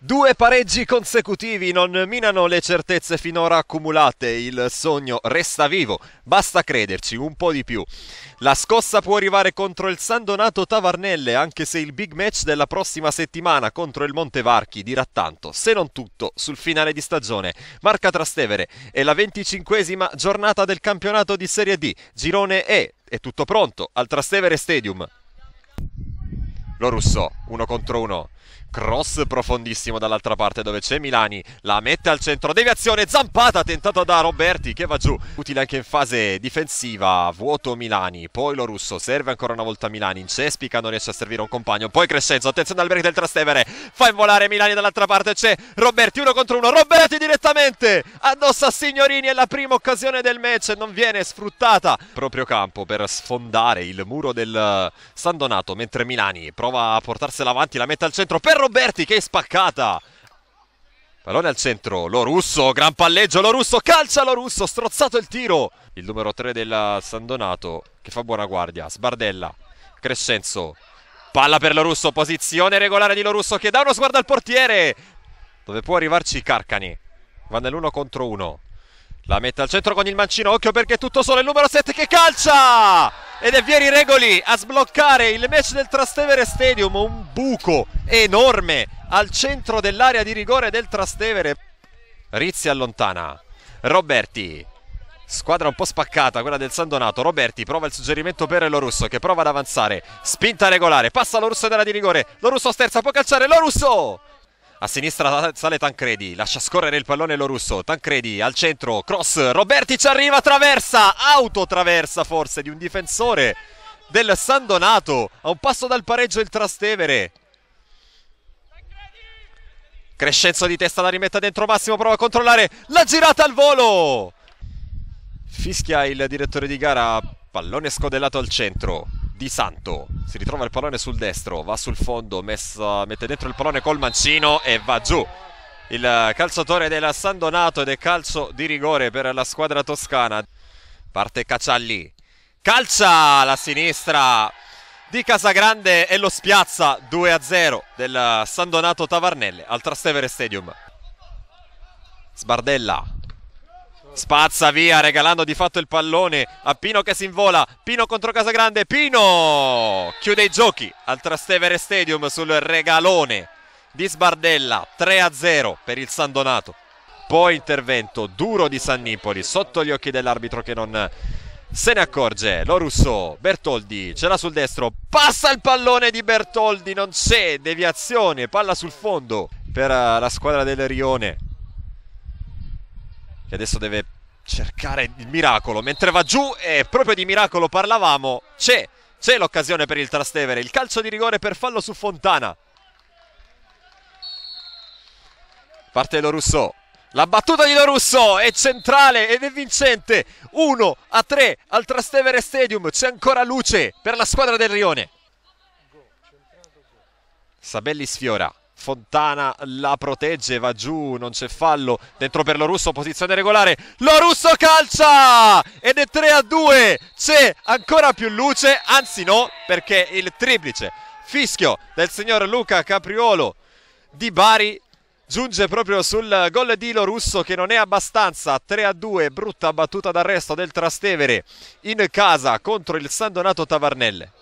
Due pareggi consecutivi non minano le certezze finora accumulate, il sogno resta vivo, basta crederci un po' di più. La scossa può arrivare contro il San Donato Tavarnelle, anche se il big match della prossima settimana contro il Montevarchi dirà tanto, se non tutto, sul finale di stagione. Marca Trastevere è la venticinquesima giornata del campionato di Serie D, girone E, è tutto pronto al Trastevere Stadium. Lo Russo, uno contro uno. Cross profondissimo dall'altra parte dove c'è Milani, la mette al centro, deviazione, zampata tentata da Roberti che va giù, utile anche in fase difensiva, vuoto Milani, poi lo russo, serve ancora una volta Milani, incespica, non riesce a servire un compagno, poi Crescenzo, attenzione al break del Trastevere, fa involare Milani dall'altra parte, c'è Roberti uno contro uno, Roberti direttamente addossa a Signorini, è la prima occasione del match, non viene sfruttata, proprio campo per sfondare il muro del San Donato, mentre Milani prova a portarsela avanti, la mette al centro, dentro per Roberti che è spaccata. Pallone al centro, Lorusso, gran palleggio, Lorusso, calcia Lorusso, strozzato il tiro. Il numero 3 del San Donato che fa buona guardia, sbardella, Crescenzo, palla per Lorusso, posizione regolare di Lorusso che dà uno sguardo al portiere. Dove può arrivarci Carcani, va nell'uno contro uno. La mette al centro con il mancino, occhio perché è tutto solo il numero 7 che calcia! ed è Vieri Regoli a sbloccare il match del Trastevere Stadium, un buco enorme al centro dell'area di rigore del Trastevere. Rizzi allontana, Roberti, squadra un po' spaccata quella del San Donato, Roberti prova il suggerimento per Lorusso che prova ad avanzare, spinta regolare, passa Lorusso in area di rigore, Lorusso sterza, può calciare, Lorusso! a sinistra sale Tancredi, lascia scorrere il pallone lo russo, Tancredi al centro, cross, Roberti ci arriva, traversa, autotraversa forse di un difensore del San Donato, a un passo dal pareggio il Trastevere. Crescenzo di testa la rimetta dentro Massimo, prova a controllare, la girata al volo! Fischia il direttore di gara, pallone scodellato al centro. Di Santo si ritrova il pallone sul destro, va sul fondo, messa, mette dentro il pallone col mancino e va giù. Il calciatore della San Donato ed è calcio di rigore per la squadra toscana. Parte Cacialli, calcia la sinistra di Casagrande e lo spiazza 2-0 del San Donato Tavarnelle al Trastevere Stadium. Sbardella Spazza via regalando di fatto il pallone a Pino che si invola. Pino contro Casagrande. Pino chiude i giochi al Trastevere Stadium sul regalone di Sbardella 3-0 per il San Donato. Poi intervento duro di San Nipoli sotto gli occhi dell'arbitro che non se ne accorge. Lo Russo, Bertoldi ce l'ha sul destro. Passa il pallone di Bertoldi. Non c'è deviazione. Palla sul fondo per la squadra del Rione che adesso deve cercare il miracolo. Mentre va giù e proprio di miracolo parlavamo, c'è, c'è l'occasione per il Trastevere. Il calcio di rigore per fallo su Fontana. Parte lo Rousseau. La battuta di Lorusso è centrale ed è vincente. 1 a 3 al Trastevere Stadium. C'è ancora luce per la squadra del Rione. Sabelli sfiora. Fontana la protegge, va giù, non c'è fallo, dentro per Lorusso, posizione regolare, Lorusso calcia ed è 3 a 2, c'è ancora più luce, anzi no, perché il triplice fischio del signor Luca Capriolo di Bari giunge proprio sul gol di Lorusso che non è abbastanza, 3 a 2, brutta battuta d'arresto del Trastevere in casa contro il San Donato Tavarnelle.